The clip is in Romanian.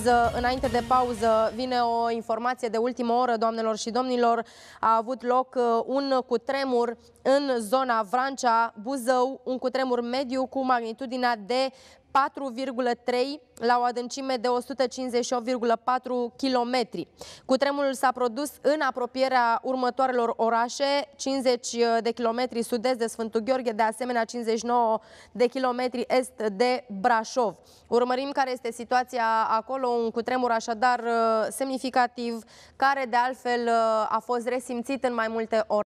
pauză. Înainte de pauză vine o informație de ultimă oră, doamnelor și domnilor. A avut loc uh, un cutremur în zona Vrancea, Buzău, un cutremur mediu cu magnitudinea de 4,3 la o adâncime de 158,4 km. Cutremurul s-a produs în apropierea următoarelor orașe, 50 de kilometri sud-est de Sfântul Gheorghe, de asemenea 59 de kilometri est de Brașov. Urmărim care este situația acolo, un cutremur așadar uh, semnificativ, care de altfel uh, a fost resimțit în mai multe orașe.